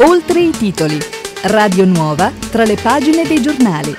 Oltre i titoli. Radio Nuova tra le pagine dei giornali.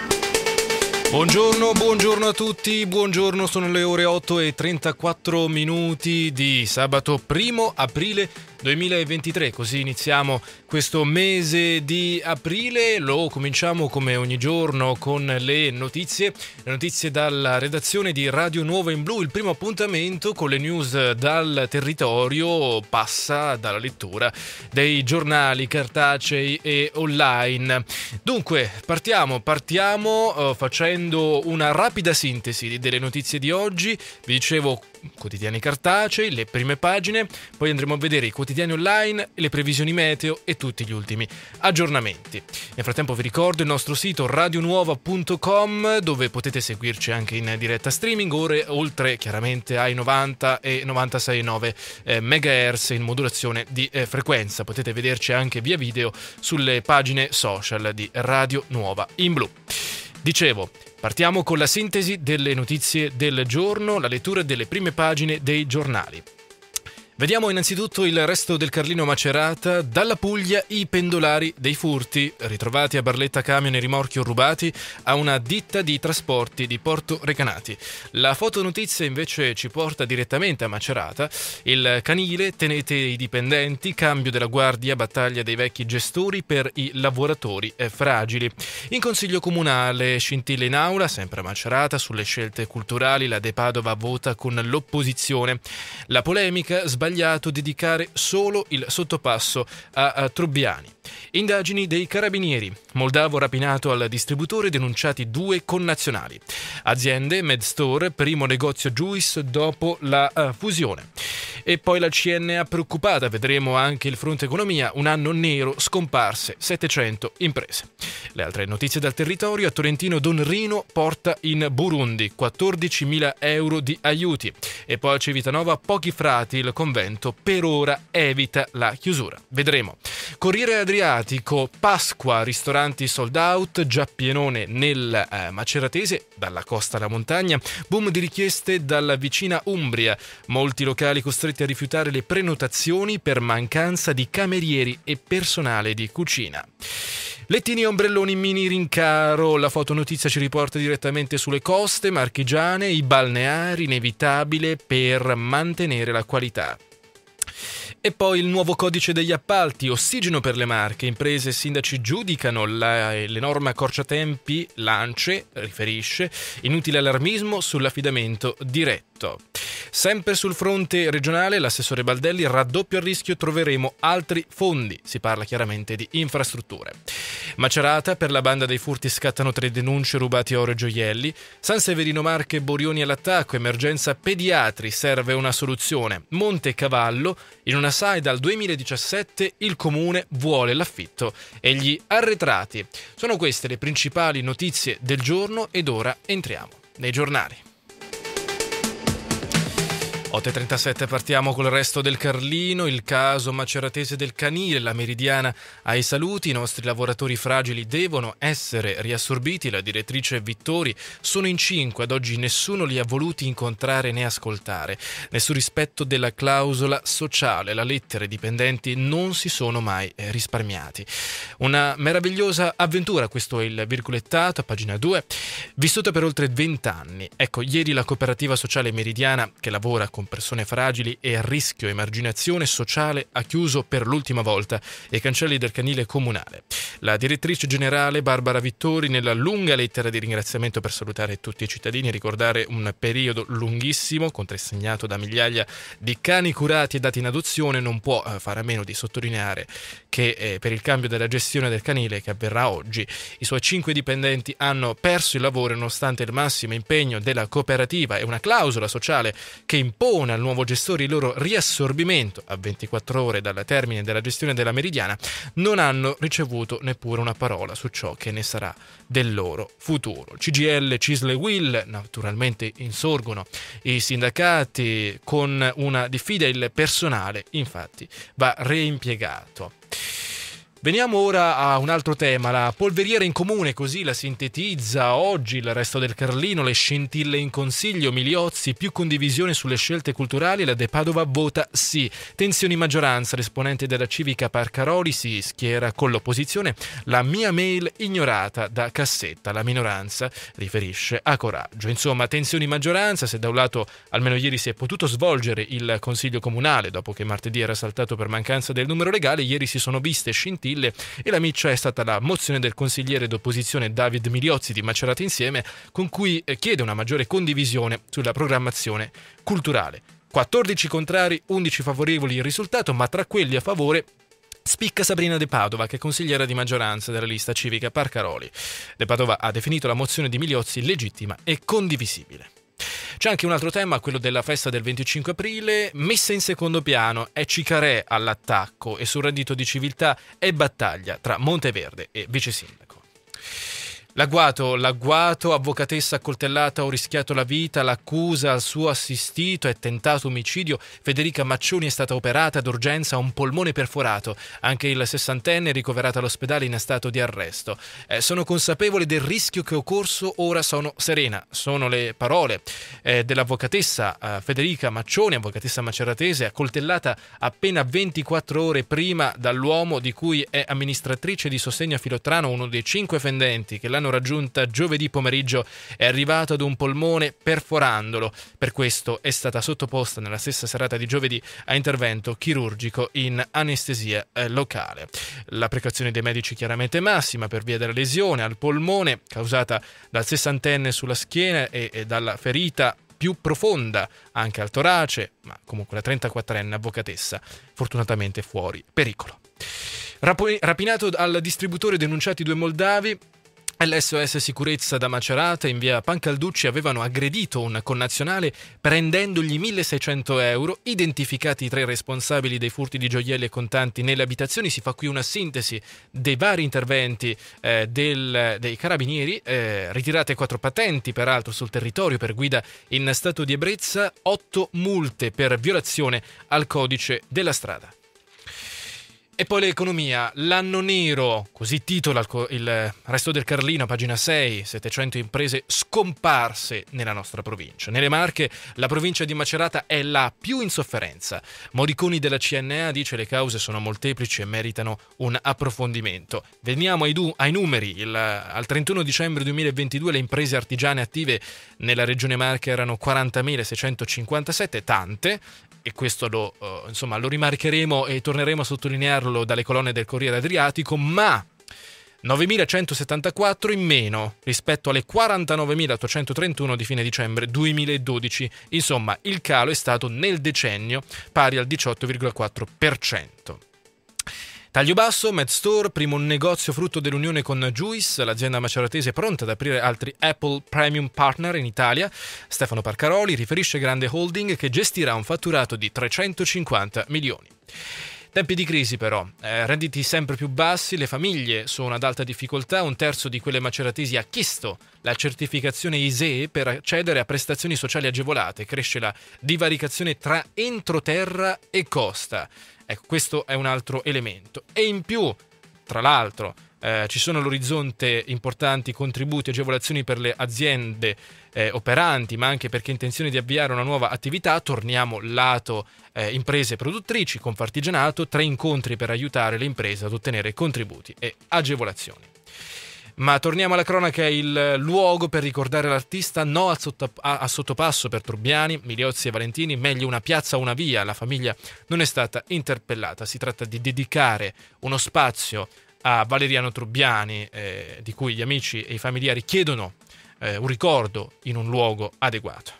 Buongiorno, buongiorno a tutti, buongiorno, sono le ore 8 e 34 minuti di sabato 1 aprile 2023, così iniziamo questo mese di aprile, lo cominciamo come ogni giorno con le notizie, le notizie dalla redazione di Radio Nuova in Blu, il primo appuntamento con le news dal territorio passa dalla lettura dei giornali cartacei e online. Dunque, partiamo, partiamo eh, facendo una rapida sintesi delle notizie di oggi, vi dicevo quotidiani cartacei, le prime pagine, poi andremo a vedere i quotidiani online, le previsioni meteo e tutti gli ultimi aggiornamenti. Nel frattempo vi ricordo il nostro sito radionuova.com dove potete seguirci anche in diretta streaming ore oltre chiaramente ai 90 e 96,9 eh, MHz in modulazione di eh, frequenza. Potete vederci anche via video sulle pagine social di Radio Nuova in Blu. Dicevo, partiamo con la sintesi delle notizie del giorno, la lettura delle prime pagine dei giornali. Vediamo innanzitutto il resto del Carlino Macerata. Dalla Puglia i pendolari dei furti, ritrovati a Barletta camion e rimorchio rubati a una ditta di trasporti di Porto Recanati. La fotonotizia invece ci porta direttamente a Macerata. Il canile, tenete i dipendenti, cambio della guardia, battaglia dei vecchi gestori per i lavoratori eh, fragili. In consiglio comunale, scintille in aula, sempre a Macerata, sulle scelte culturali, la De Padova vota con l'opposizione. La polemica sbagliata sbagliato dedicare solo il sottopasso a, a Trubbiani. Indagini dei carabinieri. Moldavo rapinato al distributore denunciati due connazionali. Aziende, Medstore, primo negozio Juice dopo la uh, fusione. E poi la CNA preoccupata, vedremo anche il fronte economia, un anno nero, scomparse 700 imprese. Le altre notizie dal territorio, a Torrentino Don Rino porta in Burundi 14.000 euro di aiuti e poi a Civitanova pochi frati, il convento per ora evita la chiusura. Vedremo. Corriere Adriano Adriatico, Pasqua, ristoranti sold out, già pienone nel eh, Maceratese, dalla costa alla montagna, boom di richieste dalla vicina Umbria, molti locali costretti a rifiutare le prenotazioni per mancanza di camerieri e personale di cucina. Lettini e ombrelloni mini rincaro, la fotonotizia ci riporta direttamente sulle coste marchigiane, i balneari, inevitabile per mantenere la qualità. E poi il nuovo codice degli appalti, ossigeno per le marche, imprese e sindaci giudicano la, l'enorme accorciatempi, lance, riferisce, inutile allarmismo sull'affidamento diretto. Sempre sul fronte regionale, l'assessore Baldelli raddoppio a rischio troveremo altri fondi, si parla chiaramente di infrastrutture. Macerata, per la banda dei furti scattano tre denunce rubati oro e gioielli, San Severino Marche Borioni all'attacco, emergenza pediatri, serve una soluzione, Monte Cavallo, in una SAI dal 2017 il comune vuole l'affitto e gli arretrati. Sono queste le principali notizie del giorno ed ora entriamo nei giornali. 8.37 partiamo col resto del Carlino, il caso maceratese del canile, la meridiana ai saluti, i nostri lavoratori fragili devono essere riassorbiti, la direttrice Vittori sono in cinque, ad oggi nessuno li ha voluti incontrare né ascoltare, nessun rispetto della clausola sociale, la lettera i dipendenti non si sono mai eh, risparmiati. Una meravigliosa avventura, questo è il virgolettato pagina 2, vissuta per oltre 20 anni. Ecco, ieri la cooperativa sociale meridiana che lavora con con persone fragili e a rischio emarginazione sociale ha chiuso per l'ultima volta i cancelli del canile comunale. La direttrice generale Barbara Vittori nella lunga lettera di ringraziamento per salutare tutti i cittadini e ricordare un periodo lunghissimo contrassegnato da migliaia di cani curati e dati in adozione non può eh, fare a meno di sottolineare che eh, per il cambio della gestione del canile che avverrà oggi i suoi cinque dipendenti hanno perso il lavoro nonostante il massimo impegno della cooperativa e una clausola sociale che impone impone al nuovo gestore il loro riassorbimento a 24 ore dal termine della gestione della meridiana, non hanno ricevuto neppure una parola su ciò che ne sarà del loro futuro. CGL, Cisle Will, naturalmente insorgono i sindacati con una diffida, il personale infatti va reimpiegato. Veniamo ora a un altro tema, la polveriera in comune, così la sintetizza oggi il resto del Carlino, le scintille in consiglio, Miliozzi, più condivisione sulle scelte culturali, la De Padova vota sì. Tensioni in maggioranza, l'esponente della civica Parcaroli si schiera con l'opposizione, la mia mail ignorata da Cassetta, la minoranza riferisce a Coraggio. Insomma, tensioni in maggioranza, se da un lato almeno ieri si è potuto svolgere il Consiglio Comunale, dopo che martedì era saltato per mancanza del numero legale, ieri si sono viste scintille Brasile e la miccia è stata la mozione del consigliere d'opposizione David Miliozzi di Macerata Insieme con cui eh, chiede una maggiore condivisione sulla programmazione culturale. 14 contrari, 11 favorevoli il risultato, ma tra quelli a favore Spicca Sabrina De Padova, che è consigliera di maggioranza della lista civica Parcaroli. De Padova ha definito la mozione di Miliozzi legittima e condivisibile. C'è anche un altro tema, quello della festa del 25 aprile, messa in secondo piano è Cicarè all'attacco e sul reddito di civiltà è battaglia tra Monteverde e vice sindaco. L'agguato, l'agguato, avvocatessa accoltellata o rischiato la vita, l'accusa al suo assistito è tentato omicidio, Federica Maccioni è stata operata d'urgenza a un polmone perforato, anche il sessantenne è ricoverato all'ospedale in stato di arresto. Eh, sono consapevole del rischio che ho corso, ora sono serena. Sono le parole eh, dell'avvocatessa eh, Federica Maccioni, avvocatessa maceratese, accoltellata appena 24 ore prima dall'uomo di cui è amministratrice di sostegno a Filottrano, uno dei cinque fendenti che l'hanno Milano raggiunta giovedì pomeriggio è arrivato ad un polmone perforandolo. Per questo è stata sottoposta nella stessa serata di giovedì a intervento chirurgico in anestesia eh, locale. La precauzione dei medici chiaramente massima per via della lesione al polmone causata dal sessantenne sulla schiena e, e dalla ferita più profonda anche al torace, ma comunque la 34enne avvocatessa fortunatamente fuori pericolo. Rapinato al distributore denunciati due moldavi, LSOS Sicurezza da Macerata in via Pancalducci avevano aggredito un connazionale prendendogli 1600 euro, identificati i tre responsabili dei furti di gioielli e contanti nelle abitazioni. Si fa qui una sintesi dei vari interventi eh, del, dei carabinieri, eh, ritirate quattro patenti peraltro sul territorio per guida in stato di ebbrezza, otto multe per violazione al codice della strada. E poi l'economia, l'anno nero, così titola il resto del Carlino, pagina 6, 700 imprese scomparse nella nostra provincia. Nelle Marche la provincia di Macerata è la più in sofferenza. Moriconi della CNA dice le cause sono molteplici e meritano un approfondimento. Veniamo ai, du- ai numeri. Il, al 31 dicembre 2022 le imprese artigiane attive nella regione Marche erano 40.657, tante, e questo lo, uh, insomma, lo rimarcheremo e torneremo a sottolinearlo dalle colonne del Corriere Adriatico, ma 9.174 in meno rispetto alle 49.831 di fine dicembre 2012. Insomma, il calo è stato nel decennio pari al 18,4%. Taglio basso, Store, primo negozio frutto dell'unione con Juice, l'azienda maceratese pronta ad aprire altri Apple Premium Partner in Italia. Stefano Parcaroli riferisce grande holding che gestirà un fatturato di 350 milioni. Tempi di crisi però, eh, redditi sempre più bassi, le famiglie sono ad alta difficoltà, un terzo di quelle maceratesi ha chiesto la certificazione ISEE per accedere a prestazioni sociali agevolate, cresce la divaricazione tra entroterra e costa. Ecco, questo è un altro elemento. E in più, tra l'altro, eh, ci sono all'orizzonte importanti contributi e agevolazioni per le aziende eh, operanti, ma anche perché chi intenzione di avviare una nuova attività. Torniamo lato eh, imprese produttrici, Confartigianato, tre incontri per aiutare le imprese ad ottenere contributi e agevolazioni. Ma torniamo alla cronaca, il luogo per ricordare l'artista, no al sottop- a-, a sottopasso per Turbiani, Miliozzi e Valentini, meglio una piazza o una via, la famiglia non è stata interpellata, si tratta di dedicare uno spazio a Valeriano Trubbiani, eh, di cui gli amici e i familiari chiedono eh, un ricordo in un luogo adeguato.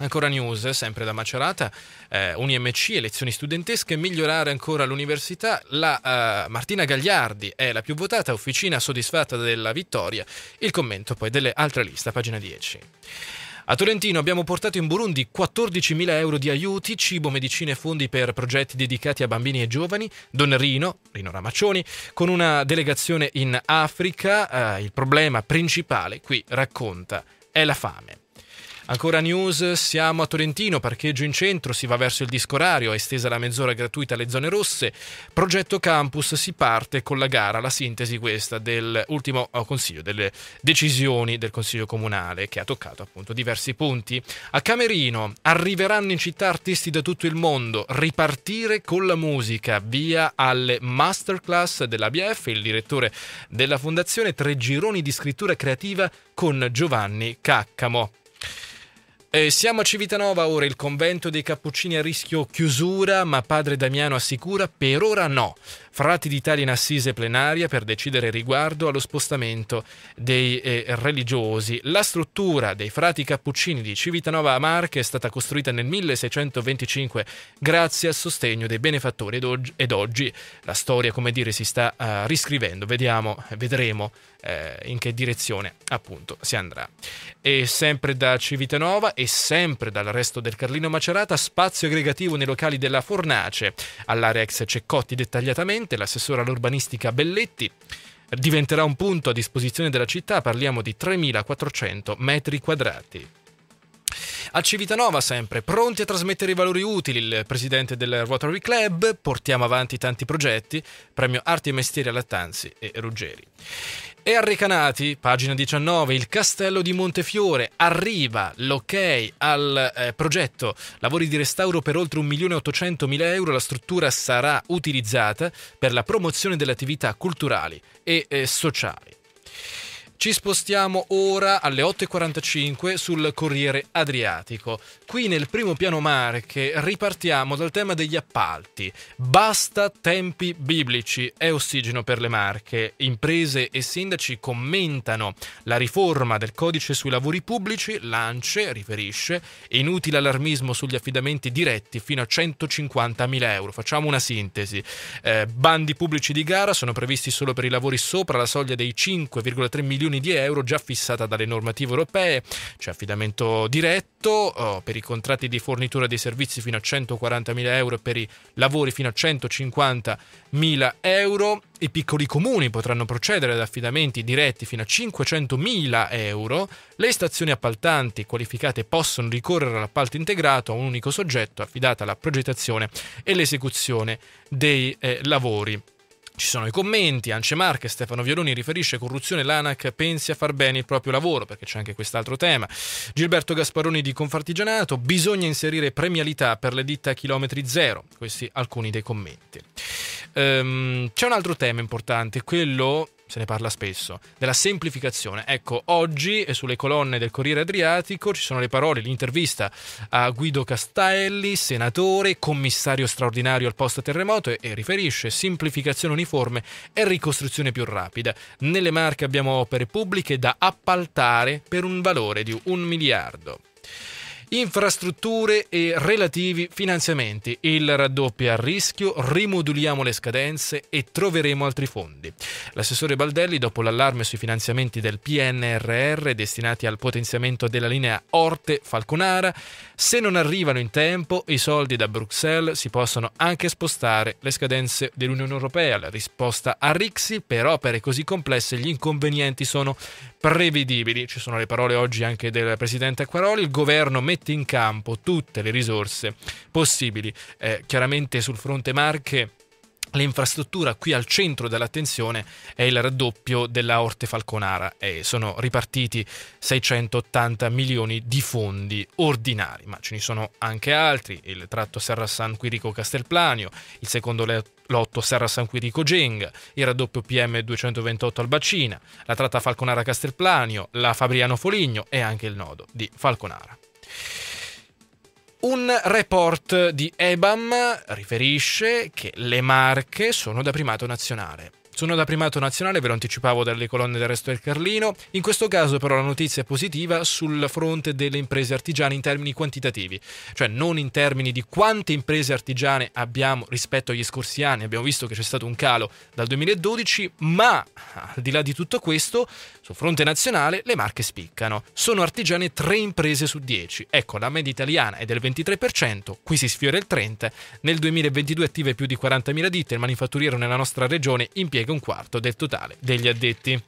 Ancora news, sempre da Macerata, eh, UNIMC, elezioni studentesche, migliorare ancora l'università. La eh, Martina Gagliardi è la più votata, officina soddisfatta della vittoria. Il commento poi delle altre liste, pagina 10. A Torrentino abbiamo portato in Burundi 14.000 euro di aiuti, cibo, medicine e fondi per progetti dedicati a bambini e giovani. Don Rino, Rino Ramaccioni, con una delegazione in Africa, eh, il problema principale, qui racconta, è la fame. Ancora news, siamo a Torrentino, parcheggio in centro, si va verso il disco orario, è estesa la mezz'ora gratuita alle zone rosse. Progetto Campus, si parte con la gara, la sintesi questa dell'ultimo oh, consiglio, delle decisioni del Consiglio Comunale che ha toccato appunto diversi punti. A Camerino arriveranno in città artisti da tutto il mondo, ripartire con la musica, via alle masterclass dell'ABF, il direttore della fondazione, tre gironi di scrittura creativa con Giovanni Caccamo. Eh, siamo a Civitanova ora, il convento dei Cappuccini a rischio chiusura, ma padre Damiano assicura per ora no. Frati d'Italia in assise plenaria per decidere riguardo allo spostamento dei eh, religiosi. La struttura dei frati Cappuccini di Civitanova a Marche è stata costruita nel 1625 grazie al sostegno dei benefattori ed oggi, ed oggi la storia, come dire, si sta uh, riscrivendo. Vediamo, vedremo eh, in che direzione appunto si andrà. E sempre da Civitanova e sempre dal resto del Carlino Macerata, spazio aggregativo nei locali della Fornace, all'area ex Ceccotti dettagliatamente, l'assessore all'urbanistica Belletti eh, diventerà un punto a disposizione della città, parliamo di 3.400 metri quadrati. A Civitanova sempre, pronti a trasmettere i valori utili, il presidente del Rotary Club, portiamo avanti tanti progetti, premio Arti e Mestieri a Lattanzi e Ruggeri. E a Recanati, pagina 19, il castello di Montefiore arriva l'ok al eh, progetto lavori di restauro per oltre 1.800.000 euro, la struttura sarà utilizzata per la promozione delle attività culturali e eh, sociali. Ci spostiamo ora alle 8.45 sul Corriere Adriatico. Qui nel primo piano Marche ripartiamo dal tema degli appalti. Basta tempi biblici, è ossigeno per le Marche. Imprese e sindaci commentano la riforma del codice sui lavori pubblici, l'ANCE riferisce, inutile allarmismo sugli affidamenti diretti fino a 150.000 euro. Facciamo una sintesi. Eh, bandi pubblici di gara sono previsti solo per i lavori sopra la soglia dei 5,3 milioni milioni di euro già fissata dalle normative europee, c'è affidamento diretto oh, per i contratti di fornitura dei servizi fino a 140.000 euro e per i lavori fino a 150.000 euro. I piccoli comuni potranno procedere ad affidamenti diretti fino a 500.000 euro. Le stazioni appaltanti qualificate possono ricorrere all'appalto integrato a un unico soggetto affidata alla progettazione e l'esecuzione dei eh, lavori. Ci sono i commenti, Ance Marche, Stefano Violoni riferisce corruzione, l'ANAC pensi a far bene il proprio lavoro, perché c'è anche quest'altro tema. Gilberto Gasparoni di Confartigianato, bisogna inserire premialità per le ditte a chilometri zero, questi alcuni dei commenti. Um, c'è un altro tema importante, quello se ne parla spesso, della semplificazione. Ecco, oggi eh, sulle colonne del Corriere Adriatico ci sono le parole, l'intervista a Guido Castaelli, senatore, commissario straordinario al post terremoto e riferisce semplificazione uniforme e ricostruzione più rapida. Nelle Marche abbiamo opere pubbliche da appaltare per un valore di un miliardo infrastrutture e relativi finanziamenti. Il raddoppio a rischio, rimoduliamo le scadenze e troveremo altri fondi. L'assessore Baldelli, dopo l'allarme sui finanziamenti del PNRR destinati al potenziamento della linea Orte-Falconara, se non arrivano in tempo i soldi da Bruxelles si possono anche spostare le scadenze dell'Unione Europea. La risposta a Rixi per opere così complesse gli inconvenienti sono prevedibili. Ci sono le parole oggi anche del presidente Acquaroli, il governo mette mette in campo tutte le risorse possibili. Eh, chiaramente sul fronte Marche. L'infrastruttura qui al centro dell'attenzione è il raddoppio della Orte Falconara e sono ripartiti 680 milioni di fondi ordinari, ma ce ne sono anche altri, il tratto Serra San Quirico Castelplanio, il secondo lotto Serra San Quirico Genga, il raddoppio PM 228 Albacina, la tratta Falconara Castelplanio, la Fabriano Foligno e anche il nodo di Falconara. Un report di EBAM riferisce che le Marche sono da primato nazionale. Sono da primato nazionale, ve lo anticipavo dalle colonne del resto del Carlino. In questo caso però la notizia è positiva sul fronte delle imprese artigiane in termini quantitativi, cioè non in termini di quante imprese artigiane abbiamo rispetto agli scorsi anni. Abbiamo visto che c'è stato un calo dal 2012, ma al di là di tutto questo, sul fronte nazionale le marche spiccano. Sono artigiane 3 imprese su 10. Ecco, la media italiana è del 23%, qui si sfiora il 30%. Nel 2022 attive più di 40.000 ditte, il manifatturiero nella nostra regione impiega circa un quarto del totale degli addetti.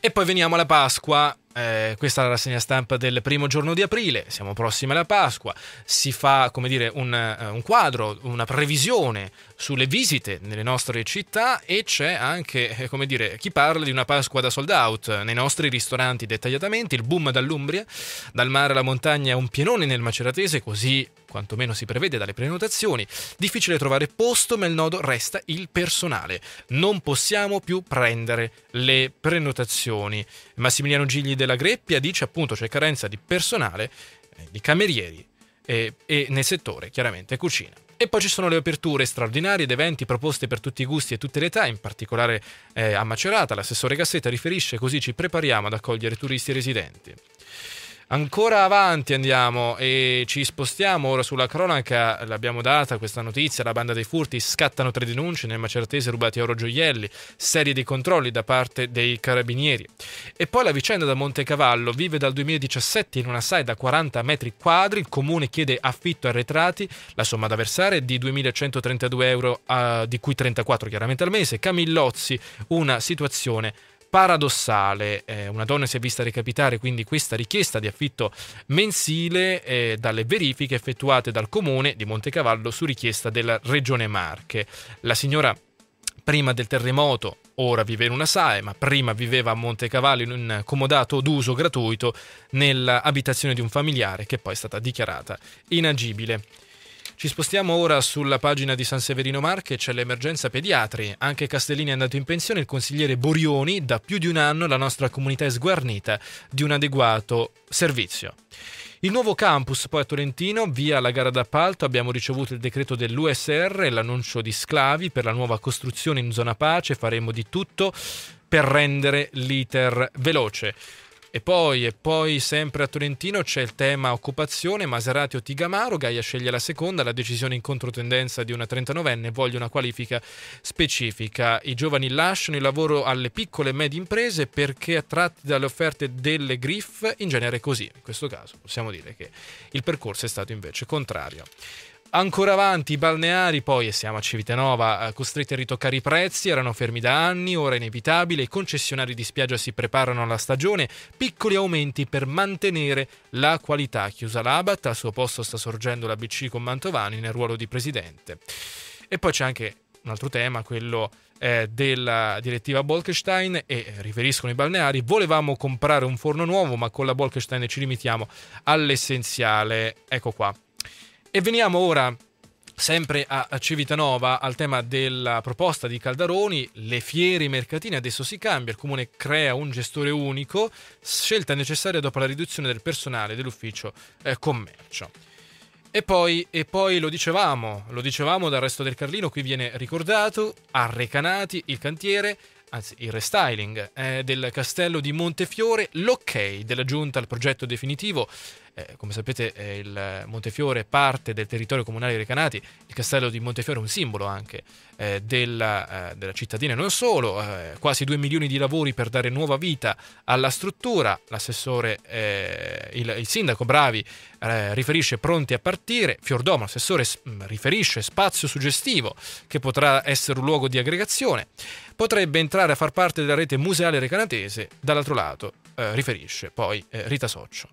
E poi veniamo alla Pasqua. Eh, questa è la rassegna stampa del primo giorno di aprile, siamo prossimi alla Pasqua, si fa come dire, un, eh, un quadro, una previsione sulle visite nelle nostre città e c'è anche eh, come dire, chi parla di una Pasqua da sold out nei nostri ristoranti dettagliatamente, il boom dall'Umbria, dal mare alla montagna un pienone nel Maceratese, così quantomeno si prevede dalle prenotazioni. Difficile trovare posto, ma il nodo resta il personale. Non possiamo più prendere le prenotazioni. Massimiliano Gigli della Greppia dice appunto c'è carenza di personale, eh, di camerieri e, e nel settore chiaramente cucina. E poi ci sono le aperture straordinarie ed eventi proposte per tutti i gusti e tutte le età, in particolare eh, a Macerata. L'assessore Cassetta riferisce così ci prepariamo ad accogliere turisti e residenti. Ancora avanti andiamo e ci spostiamo ora sulla cronaca, l'abbiamo data questa notizia, la banda dei furti scattano tre denunce nel Macertese rubati oro gioielli, serie di controlli da parte dei carabinieri. E poi la vicenda da Montecavallo, vive dal 2017 in una SAI da 40 metri quadri, il comune chiede affitto arretrati, la somma da versare è di 2132 euro, eh, di cui 34 chiaramente al mese. Camillozzi, una situazione paradossale. Eh, una donna si è vista recapitare quindi questa richiesta di affitto mensile eh, dalle verifiche effettuate dal comune di Montecavallo su richiesta della Regione Marche. La signora prima del terremoto ora vive in una SAE, ma prima viveva a Montecavallo in un comodato d'uso gratuito nell'abitazione di un familiare che poi è stata dichiarata inagibile. Ci spostiamo ora sulla pagina di San Severino Marche, c'è l'emergenza pediatri. Anche Castellini è andato in pensione, il consigliere Borioni, da più di un anno la nostra comunità è sguarnita di un adeguato servizio. Il nuovo campus poi a Torrentino, via la gara d'appalto, abbiamo ricevuto il decreto dell'USR e l'annuncio di sclavi per la nuova costruzione in zona pace, faremo di tutto per rendere l'iter veloce. E poi, e poi sempre a Torrentino c'è il tema occupazione, Maserati o Tigamaro, Gaia sceglie la seconda, la decisione in controtendenza di una 39enne, voglio una qualifica specifica. I giovani lasciano il lavoro alle piccole e medie imprese perché attratti dalle offerte delle griff, in genere così. In questo caso possiamo dire che il percorso è stato invece contrario ancora avanti i balneari, poi e siamo a Civitanova, eh, costretti a ritoccare i prezzi, erano fermi da anni, ora è inevitabile, i concessionari di spiaggia si preparano alla stagione, piccoli aumenti per mantenere la qualità. Chiusa l'Abat, al suo posto sta sorgendo la BC con Mantovani nel ruolo di presidente. E poi c'è anche un altro tema, quello eh, della direttiva Bolkestein e riferiscono i balneari, volevamo comprare un forno nuovo ma con la Bolkestein ci limitiamo all'essenziale. Ecco qua. E veniamo ora Sempre a Civitanova, al tema della proposta di Caldaroni, le fiere mercatine adesso si cambia, il comune crea un gestore unico, scelta necessaria dopo la riduzione del personale dell'ufficio eh, commercio. E poi, e poi, lo dicevamo, lo dicevamo dal resto del Carlino, qui viene ricordato, a Recanati il cantiere, anzi il restyling eh, del castello di Montefiore, l'ok della giunta al progetto definitivo eh, come sapete eh, il Montefiore è parte del territorio comunale di Recanati, il castello di Montefiore è un simbolo anche eh, della, eh, della, cittadina, non solo, eh, quasi 2 milioni di lavori per dare nuova vita alla struttura, l'assessore, eh, il, il, sindaco Bravi riferisce pronti a partire, Fiordomo, l'assessore mm, riferisce spazio suggestivo che potrà essere un luogo di aggregazione, potrebbe entrare a far parte della rete museale recanatese, dall'altro lato riferisce poi Rita Soccio.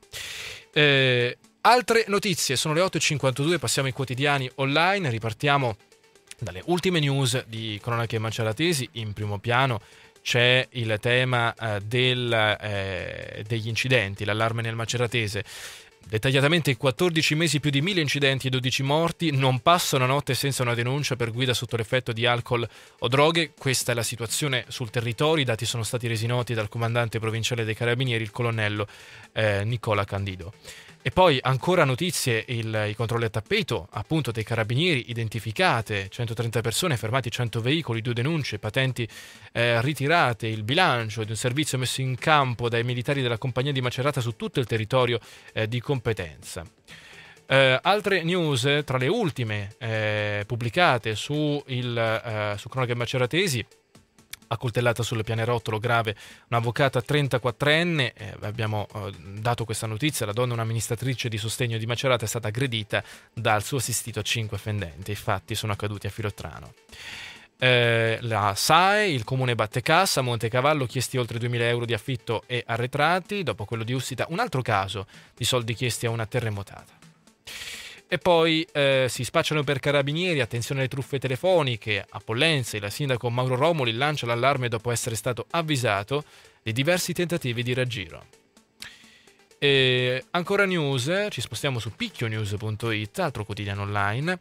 Eh, altre notizie, sono le 8.52, passiamo ai quotidiani online, ripartiamo dalle ultime news di Cronache Maceratesi, in primo piano c'è il tema eh, del, eh, degli incidenti, l'allarme nel Maceratese. Dettagliatamente 14 mesi più di 1000 incidenti e 12 morti, non passa una notte senza una denuncia per guida sotto l'effetto di alcol o droghe, questa è la situazione sul territorio, i dati sono stati resi noti dal comandante provinciale dei carabinieri, il colonnello eh, Nicola Candido. E poi ancora notizie, il, i controlli a tappeto, appunto dei carabinieri, identificate 130 persone, fermati 100 veicoli, due denunce, patenti eh, ritirate, il bilancio di un servizio messo in campo dai militari della compagnia di Macerata su tutto il territorio eh, di competenza. Eh, altre news, tra le ultime eh, pubblicate su, il, eh, su Cronache Maceratesi, accoltellata sul pianerottolo grave un'avvocata 34enne, eh, abbiamo eh, dato questa notizia, la donna, un'amministratrice di sostegno di Macerata, è stata aggredita dal suo assistito a 5 fendenti, i fatti sono accaduti a Filottrano. Eh, la SAE, il comune batte cassa, Montecavallo chiesti oltre 2.000 euro di affitto e arretrati, dopo quello di Ussita, un altro caso di soldi chiesti a una terremotata. E poi eh, si spacciano per carabinieri, attenzione alle truffe telefoniche, a Pollenze il sindaco Mauro Romoli lancia l'allarme dopo essere stato avvisato di diversi tentativi di raggiro. E ancora news, ci spostiamo su picchionews.it, altro quotidiano online.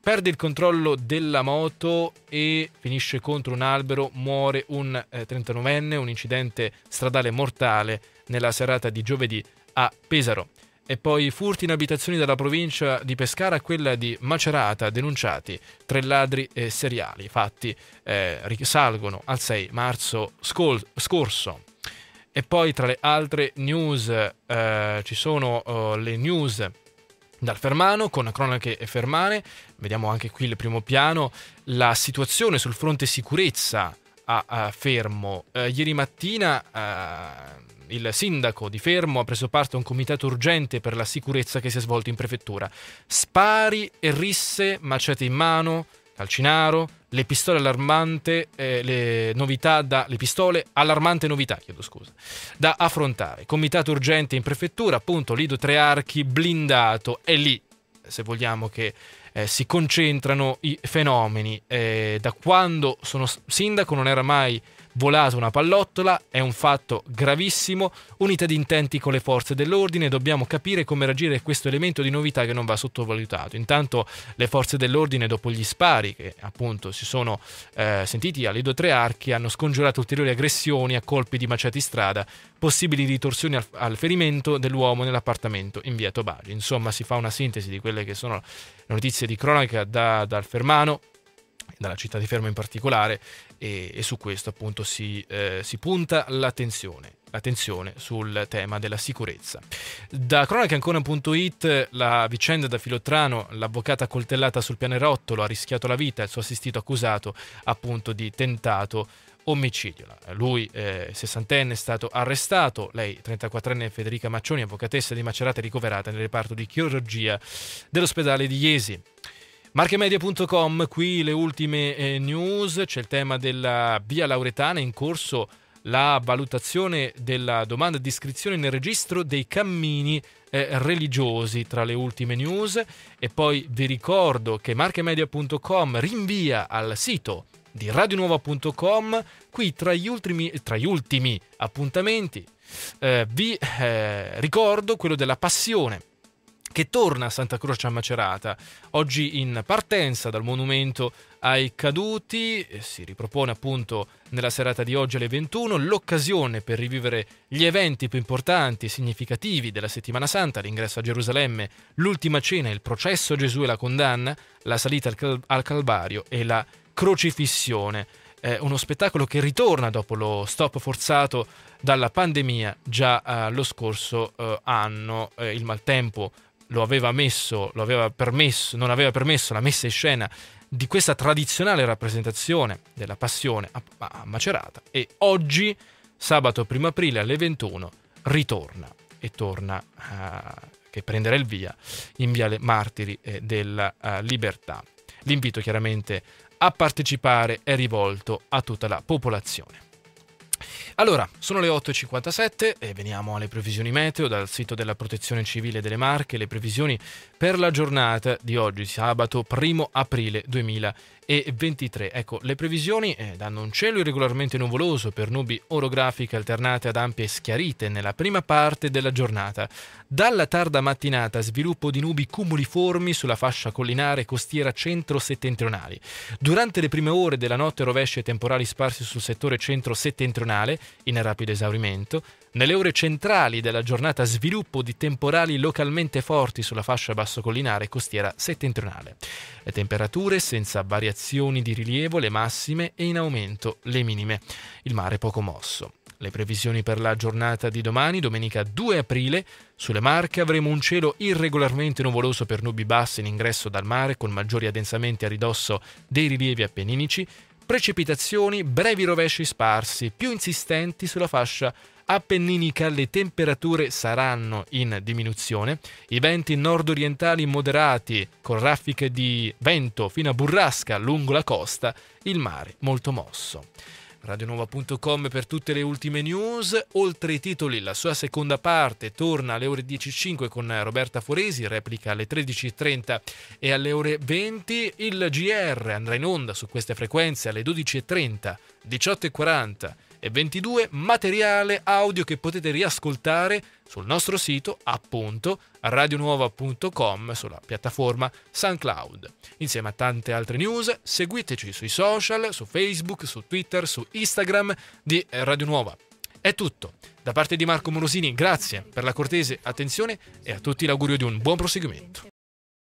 Perde il controllo della moto e finisce contro un albero, muore un eh, 39enne, un incidente stradale mortale nella serata di giovedì a Pesaro e poi furti in abitazioni dalla provincia di Pescara a quella di Macerata, denunciati tre ladri e seriali. I fatti eh, risalgono al 6 marzo scol- scorso. E poi tra le altre news eh, ci sono oh, le news dal Fermano con cronache e fermane. Vediamo anche qui il primo piano la situazione sul fronte sicurezza a, a Fermo. Eh, ieri mattina eh, il sindaco di Fermo ha preso parte a un comitato urgente per la sicurezza che si è svolto in prefettura. Spari e risse, macete in mano, calcinaro, le pistole allarmante, eh, le novità da, le pistole allarmante novità, chiedo scusa, da affrontare. Comitato urgente in prefettura, appunto Lido Trearchi blindato, è lì, se vogliamo che eh, si concentrano i fenomeni. Eh, da quando sono sindaco non era mai volato una pallottola, è un fatto gravissimo, Unità di intenti con le forze dell'ordine, dobbiamo capire come reagire a questo elemento di novità che non va sottovalutato. Intanto le forze dell'ordine dopo gli spari che appunto si sono eh, sentiti a Lido archi, hanno scongiurato ulteriori aggressioni a colpi di maciati strada, possibili ritorsioni al, al ferimento dell'uomo nell'appartamento in via Tobagi. Insomma si fa una sintesi di quelle che sono le notizie di cronaca da, dal Fermano dalla città di Fermo in particolare e, e su questo appunto si, eh, si punta l'attenzione attenzione sul tema della sicurezza. Da cronacancona.it la vicenda da Filottrano, l'avvocata coltellata sul pianerottolo ha rischiato la vita, il suo assistito accusato appunto di tentato omicidio. Lui, eh, è stato arrestato, lei, 34enne, Federica Maccioni, avvocatessa di Macerata, ricoverata nel reparto di chirurgia dell'ospedale di Iesi. Marchemedia.com, qui le ultime eh, news, c'è il tema della via lauretana in corso la valutazione della domanda di iscrizione nel registro dei cammini eh, religiosi tra le ultime news e poi vi ricordo che marchemedia.com rinvia al sito di radionuova.com qui tra gli ultimi, tra gli ultimi appuntamenti eh, vi eh, ricordo quello della passione che torna a Santa Croce a Macerata, oggi in partenza dal monumento ai caduti, eh, si ripropone appunto nella serata di oggi alle 21, l'occasione per rivivere gli eventi più importanti e significativi della settimana santa, l'ingresso a Gerusalemme, l'ultima cena, il processo a Gesù e la condanna, la salita al, cal- al Calvario e la crocifissione. uno spettacolo che ritorna dopo lo stop forzato dalla pandemia già eh, lo scorso eh, anno. Eh, il maltempo lo aveva, messo, lo aveva permesso, non aveva permesso la messa in scena di questa tradizionale rappresentazione della passione a, a Macerata e oggi, sabato 1 aprile alle 21, ritorna e torna a, eh, che prenderà il via in Viale Martiri eh, della eh, Libertà. L'invito chiaramente a partecipare è rivolto a tutta la popolazione. Allora, sono le 8.57 e veniamo alle previsioni meteo dal sito della Protezione Civile delle Marche. Le previsioni per la giornata di oggi, sabato 1 aprile 2023. Ecco, le previsioni eh, danno un cielo irregolarmente nuvoloso per nubi orografiche alternate ad ampie schiarite nella prima parte della giornata. Dalla tarda mattinata sviluppo di nubi cumuliformi sulla fascia collinare costiera centro-settentrionali. Durante le prime ore della notte rovesce temporali sparsi sul settore centro-settentrionale in rapido esaurimento, nelle ore centrali della giornata sviluppo di temporali localmente forti sulla fascia bassocollinare e costiera settentrionale. Le temperature senza variazioni di rilievo, le massime e in aumento le minime. Il mare poco mosso. Le previsioni per la giornata di domani, domenica 2 aprile, sulle Marche avremo un cielo irregolarmente nuvoloso per nubi basse in ingresso dal mare con maggiori addensamenti a ridosso dei rilievi appenninici, precipitazioni, brevi rovesci sparsi, più insistenti sulla fascia appenninica le temperature saranno in diminuzione, i venti nord-orientali moderati con raffiche di vento fino a burrasca lungo la costa, il mare molto mosso. Radionuova.com per tutte le ultime news, oltre i titoli la sua seconda parte torna alle ore 10.05 con Roberta Foresi, replica alle 13.30 e alle ore 20, il GR andrà in onda su queste frequenze alle 12.30, 18.40 e 22 materiale audio che potete riascoltare sul nostro sito appunto radionuova.com sulla piattaforma SoundCloud. Insieme a tante altre news seguiteci sui social, su Facebook, su Twitter, su Instagram di Radio Nuova. È tutto. Da parte di Marco Morosini grazie per la cortese attenzione e a tutti l'augurio di un buon proseguimento.